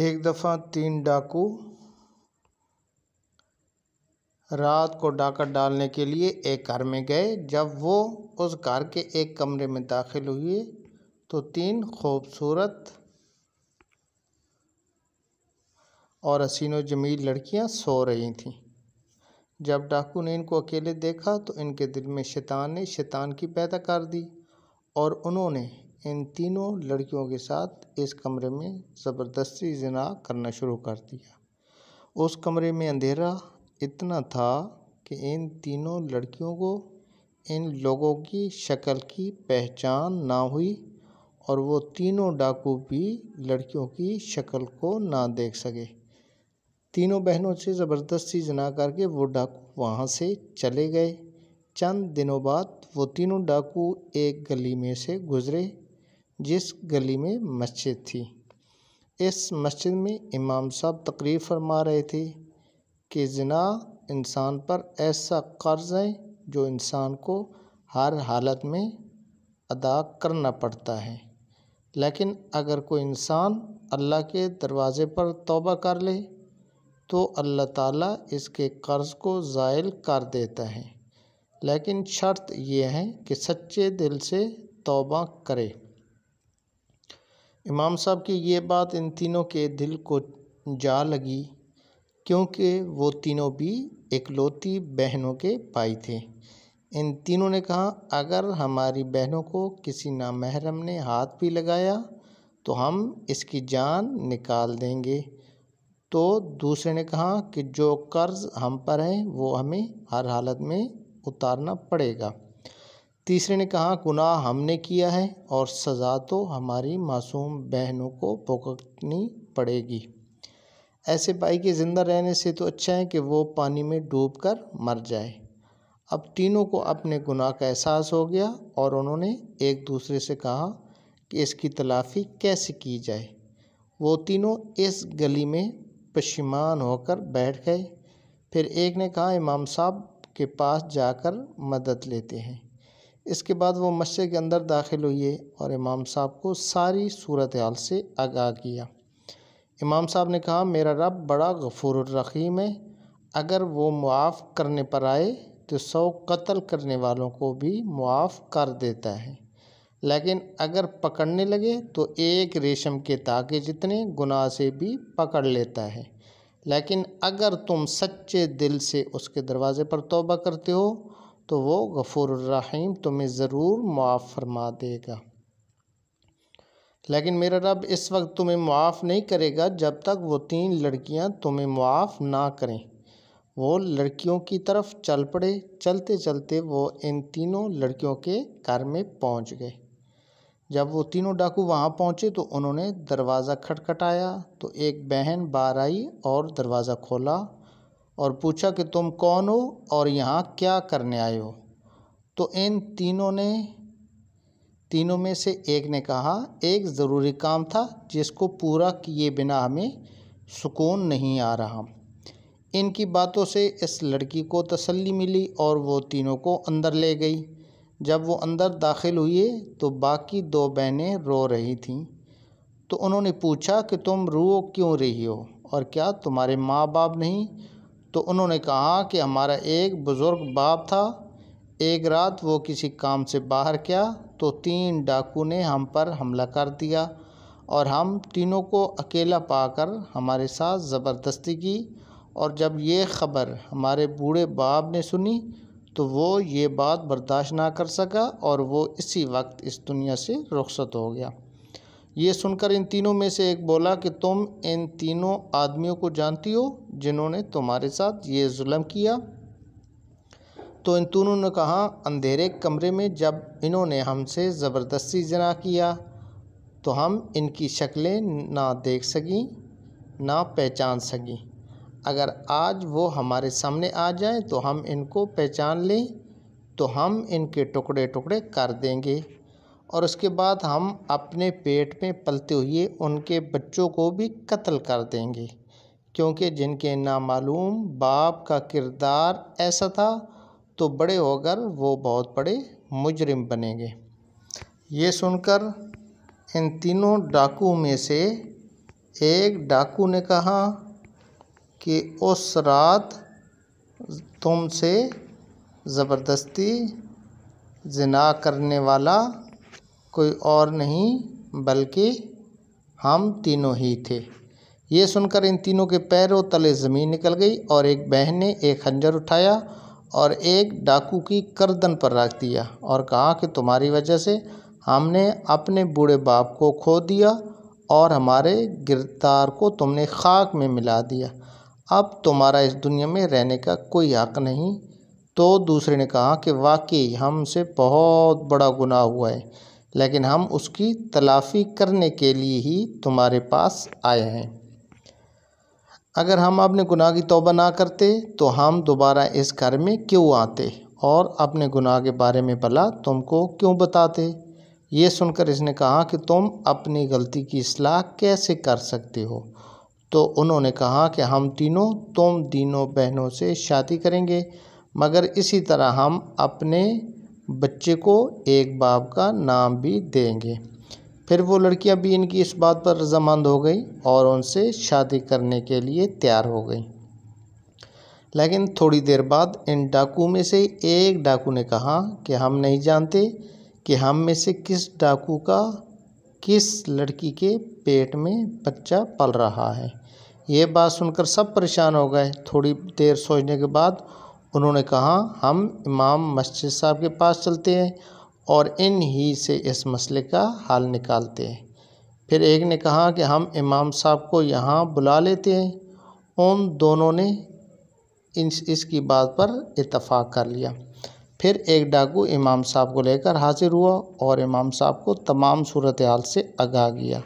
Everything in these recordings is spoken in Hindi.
एक दफ़ा तीन डाकू रात को डाका डालने के लिए एक घर में गए जब वो उस घर के एक कमरे में दाखिल हुए तो तीन खूबसूरत और हसीन जमील लड़कियां सो रही थीं जब डाकू ने इनको अकेले देखा तो इनके दिल में शैतान ने शैतान की पैदा कर दी और उन्होंने इन तीनों लड़कियों के साथ इस कमरे में ज़बरदस्ती जना करना शुरू कर दिया उस कमरे में अंधेरा इतना था कि इन तीनों लड़कियों को इन लोगों की शक्ल की पहचान ना हुई और वो तीनों डाकू भी लड़कियों की शक्ल को ना देख सके तीनों बहनों से ज़बरदस्ती जना करके वो डाकू वहाँ से चले गए चंद दिनों बाद वो तीनों डाकू एक गली में से गुज़रे जिस गली में मस्जिद थी इस मस्जिद में इमाम साहब तकरीर फरमा रहे थे कि जना इंसान पर ऐसा कर्ज़ है जो इंसान को हर हालत में अदा करना पड़ता है लेकिन अगर कोई इंसान अल्लाह के दरवाज़े पर तौबा कर ले तो अल्लाह ताला इसके कर्ज़ को ज़ायल कर देता है लेकिन शर्त यह है कि सच्चे दिल से तौबा करे इमाम साहब की ये बात इन तीनों के दिल को जा लगी क्योंकि वो तीनों भी इकलौती बहनों के भाई थे इन तीनों ने कहा अगर हमारी बहनों को किसी नामहरम ने हाथ भी लगाया तो हम इसकी जान निकाल देंगे तो दूसरे ने कहा कि जो कर्ज़ हम पर है वो हमें हर हालत में उतारना पड़ेगा तीसरे ने कहा गुनाह हमने किया है और सज़ा तो हमारी मासूम बहनों को भुगतनी पड़ेगी ऐसे भाई के ज़िंदा रहने से तो अच्छा है कि वो पानी में डूब कर मर जाए अब तीनों को अपने गुनाह का एहसास हो गया और उन्होंने एक दूसरे से कहा कि इसकी तलाफ़ी कैसे की जाए वो तीनों इस गली में पशिमान होकर बैठ गए फिर एक ने कहा इमाम साहब के पास जाकर मदद लेते हैं इसके बाद वो मस्जिद के अंदर दाखिल हुए और इमाम साहब को सारी सूरत हाल से आगाह किया इमाम साहब ने कहा मेरा रब बड़ा गफूर रहीम है अगर वो मुआफ़ करने पर आए तो सौ कत्ल करने वालों को भी मुआफ़ कर देता है लेकिन अगर पकड़ने लगे तो एक रेशम के ताके जितने गुनाह से भी पकड़ लेता है लेकिन अगर तुम सच्चे दिल से उसके दरवाज़े पर तोबा करते हो तो वो गफ़ूर रहीम तुम्हें ज़रूर मुआफ़ फरमा देगा लेकिन मेरा रब इस वक्त तुम्हें मुआफ़ नहीं करेगा जब तक वो तीन लड़कियां तुम्हें मुआफ़ ना करें वो लड़कियों की तरफ चल पड़े चलते चलते वो इन तीनों लड़कियों के घर में पहुंच गए जब वो तीनों डाकू वहाँ पहुँचे तो उन्होंने दरवाज़ा खटखटाया तो एक बहन बाहर आई और दरवाज़ा खोला और पूछा कि तुम कौन हो और यहाँ क्या करने आए हो तो इन तीनों ने तीनों में से एक ने कहा एक ज़रूरी काम था जिसको पूरा किए बिना हमें सुकून नहीं आ रहा इनकी बातों से इस लड़की को तसल्ली मिली और वो तीनों को अंदर ले गई जब वो अंदर दाखिल हुए तो बाकी दो बहनें रो रही थीं तो उन्होंने पूछा कि तुम रो क्यों रही हो और क्या तुम्हारे माँ बाप नहीं तो उन्होंने कहा कि हमारा एक बुज़ुर्ग बाप था एक रात वो किसी काम से बाहर गया तो तीन डाकू ने हम पर हमला कर दिया और हम तीनों को अकेला पाकर हमारे साथ ज़बरदस्ती की और जब ये ख़बर हमारे बूढ़े बाप ने सुनी तो वो ये बात बर्दाश्त ना कर सका और वो इसी वक्त इस दुनिया से रुखसत हो गया ये सुनकर इन तीनों में से एक बोला कि तुम इन तीनों आदमियों को जानती हो जिन्होंने तुम्हारे साथ ये जुल्म किया तो इन तीनों ने कहा अंधेरे कमरे में जब इन्होंने हमसे ज़बरदस्ती जना किया तो हम इनकी शक्लें ना देख सकें ना पहचान सकें अगर आज वो हमारे सामने आ जाएं तो हम इनको पहचान लें तो हम इनके टुकड़े टुकड़े कर देंगे और उसके बाद हम अपने पेट में पलते हुए उनके बच्चों को भी कत्ल कर देंगे क्योंकि जिनके नामालूम बाप का किरदार ऐसा था तो बड़े होकर वो बहुत बड़े मुजरिम बनेंगे ये सुनकर इन तीनों डाकू में से एक डाकू ने कहा कि उस रात तुमसे ज़बरदस्ती जना करने वाला कोई और नहीं बल्कि हम तीनों ही थे ये सुनकर इन तीनों के पैरों तले ज़मीन निकल गई और एक बहन ने एक खंजर उठाया और एक डाकू की करदन पर रख दिया और कहा कि तुम्हारी वजह से हमने अपने बूढ़े बाप को खो दिया और हमारे गिरफ्तार को तुमने खाक में मिला दिया अब तुम्हारा इस दुनिया में रहने का कोई हक नहीं तो दूसरे ने कहा कि वाकई हमसे बहुत बड़ा गुनाह हुआ है लेकिन हम उसकी तलाफ़ी करने के लिए ही तुम्हारे पास आए हैं अगर हम अपने गुनाह की तोबा ना करते तो हम दोबारा इस घर में क्यों आते और अपने गुनाह के बारे में भला तुमको क्यों बताते ये सुनकर इसने कहा कि तुम अपनी गलती की असलाह कैसे कर सकते हो तो उन्होंने कहा कि हम तीनों तुम तीनों बहनों से शादी करेंगे मगर इसी तरह हम अपने बच्चे को एक बाप का नाम भी देंगे फिर वो लड़कियां भी इनकी इस बात पर रजामंद हो गई और उनसे शादी करने के लिए तैयार हो गई लेकिन थोड़ी देर बाद इन डाकू में से एक डाकू ने कहा कि हम नहीं जानते कि हम में से किस डाकू का किस लड़की के पेट में बच्चा पल रहा है ये बात सुनकर सब परेशान हो गए थोड़ी देर सोचने के बाद उन्होंने कहा हम इमाम मस्जिद साहब के पास चलते हैं और इन ही से इस मसले का हल निकालते हैं फिर एक ने कहा कि हम इमाम साहब को यहाँ बुला लेते हैं उन दोनों ने इस इसकी बात पर इतफ़ाक़ कर लिया फिर एक डाकू इमाम साहब को लेकर हाजिर हुआ और इमाम साहब को तमाम सूरत हाल से आगा किया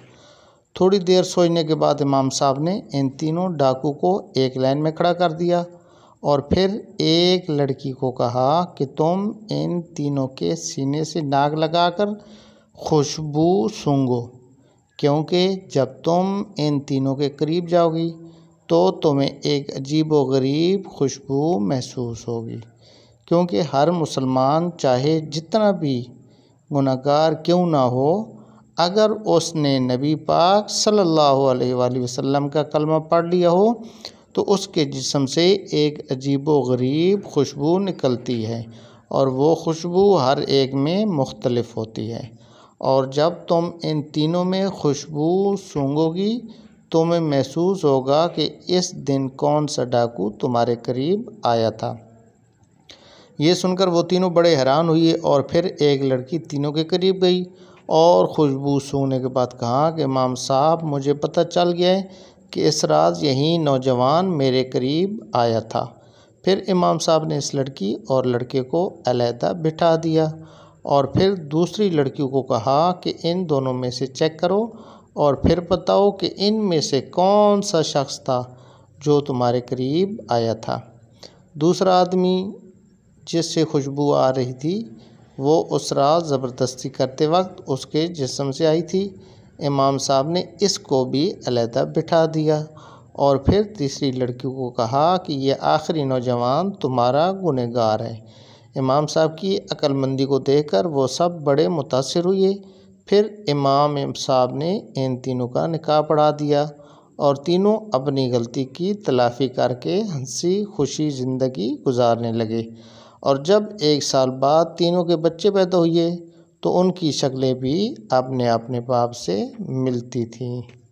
थोड़ी देर सोचने के बाद इमाम साहब ने इन तीनों डाकू को एक लाइन में खड़ा कर दिया और फिर एक लड़की को कहा कि तुम इन तीनों के सीने से नाक लगाकर खुशबू सूंघो क्योंकि जब तुम इन तीनों के करीब जाओगी तो तुम्हें एक अजीब व गरीब खुशबू महसूस होगी क्योंकि हर मुसलमान चाहे जितना भी गुनागार क्यों ना हो अगर उसने नबी पाक सल्लल्लाहु अलैहि वसल्लम का कलमा पढ़ लिया हो तो उसके जिसम से एक अजीब व गरीब खुशबू निकलती है और वो खुशबू हर एक में मुख्तलफ होती है और जब तुम इन तीनों में खुशबू सूंघोगी तुम्हें महसूस होगा कि इस दिन कौन सा डाकू तुम्हारे करीब आया था ये सुनकर वो तीनों बड़े हैरान हुए और फिर एक लड़की तीनों के करीब गई और खुशबू सूंघने के बाद कहा कि इमाम साहब मुझे पता चल गया है केसराज यही नौजवान मेरे करीब आया था फिर इमाम साहब ने इस लड़की और लड़के को अलहदा बिठा दिया और फिर दूसरी लड़की को कहा कि इन दोनों में से चेक करो और फिर बताओ कि इन में से कौन सा शख्स था जो तुम्हारे करीब आया था दूसरा आदमी जिससे खुशबू आ रही थी वो उस रात ज़बरदस्ती करते वक्त उसके जिसम से आई थी इमाम साहब ने इसको भी अलहदा बिठा दिया और फिर तीसरी लड़की को कहा कि ये आखिरी नौजवान तुम्हारा गुनहगार है इमाम साहब की अक्लमंदी को देखकर वो सब बड़े मुतासर हुए फिर इमाम साहब ने इन तीनों का निकाह पढ़ा दिया और तीनों अपनी गलती की तलाफ़ी करके हंसी खुशी ज़िंदगी गुजारने लगे और जब एक साल बाद तीनों के बच्चे पैदा हुए तो उनकी शक्लें भी अपने अपने बाप से मिलती थीं